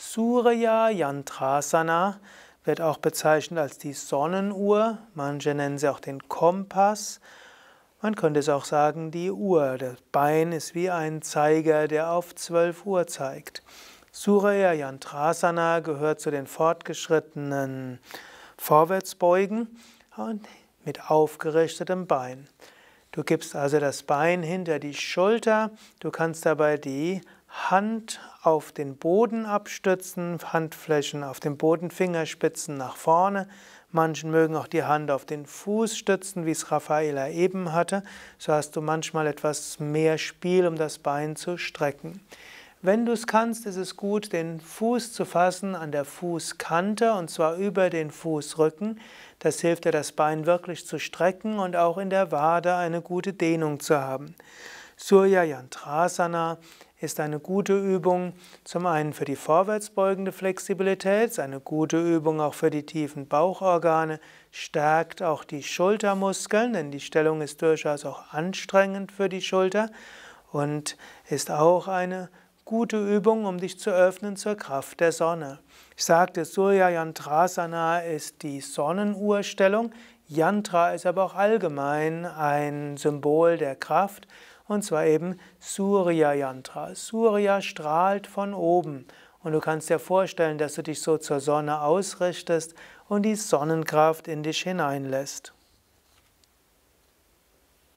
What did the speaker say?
Surya Yantrasana wird auch bezeichnet als die Sonnenuhr. Manche nennen sie auch den Kompass. Man könnte es auch sagen, die Uhr. Das Bein ist wie ein Zeiger, der auf 12 Uhr zeigt. Surya Yantrasana gehört zu den fortgeschrittenen Vorwärtsbeugen und mit aufgerichtetem Bein. Du gibst also das Bein hinter die Schulter, du kannst dabei die Hand auf den Boden abstützen, Handflächen auf den Boden, Fingerspitzen nach vorne. Manche mögen auch die Hand auf den Fuß stützen, wie es Raffaela eben hatte. So hast du manchmal etwas mehr Spiel, um das Bein zu strecken. Wenn du es kannst, ist es gut, den Fuß zu fassen an der Fußkante und zwar über den Fußrücken. Das hilft dir, das Bein wirklich zu strecken und auch in der Wade eine gute Dehnung zu haben. Surya Yantrasana ist eine gute Übung, zum einen für die vorwärtsbeugende Flexibilität, ist eine gute Übung auch für die tiefen Bauchorgane, stärkt auch die Schultermuskeln, denn die Stellung ist durchaus auch anstrengend für die Schulter und ist auch eine gute Übung, um dich zu öffnen zur Kraft der Sonne. Ich sagte, Surya Yantrasana ist die Sonnenuhrstellung. Yantra ist aber auch allgemein ein Symbol der Kraft und zwar eben Surya Yantra. Surya strahlt von oben und du kannst dir vorstellen, dass du dich so zur Sonne ausrichtest und die Sonnenkraft in dich hineinlässt.